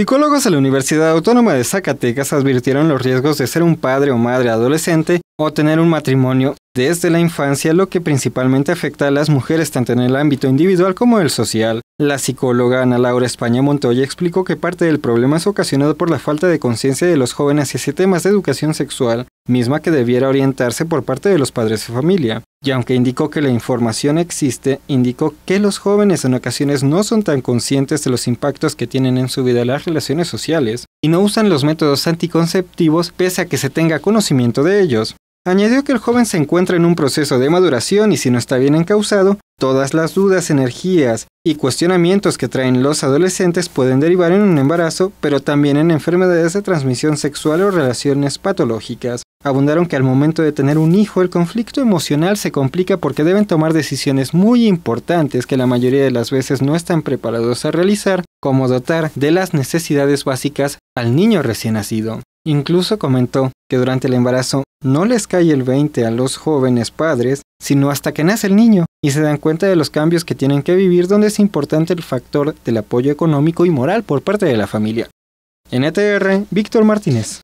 Psicólogos de la Universidad Autónoma de Zacatecas advirtieron los riesgos de ser un padre o madre adolescente o tener un matrimonio desde la infancia, lo que principalmente afecta a las mujeres tanto en el ámbito individual como el social. La psicóloga Ana Laura España Montoya explicó que parte del problema es ocasionado por la falta de conciencia de los jóvenes hacia temas de educación sexual, misma que debiera orientarse por parte de los padres de familia. Y aunque indicó que la información existe, indicó que los jóvenes en ocasiones no son tan conscientes de los impactos que tienen en su vida las relaciones sociales y no usan los métodos anticonceptivos pese a que se tenga conocimiento de ellos. Añadió que el joven se encuentra en un proceso de maduración y si no está bien encausado, todas las dudas, energías y cuestionamientos que traen los adolescentes pueden derivar en un embarazo, pero también en enfermedades de transmisión sexual o relaciones patológicas. Abundaron que al momento de tener un hijo el conflicto emocional se complica porque deben tomar decisiones muy importantes que la mayoría de las veces no están preparados a realizar, como dotar de las necesidades básicas al niño recién nacido. Incluso comentó que durante el embarazo no les cae el 20 a los jóvenes padres, sino hasta que nace el niño y se dan cuenta de los cambios que tienen que vivir donde es importante el factor del apoyo económico y moral por parte de la familia. NTR, Víctor Martínez.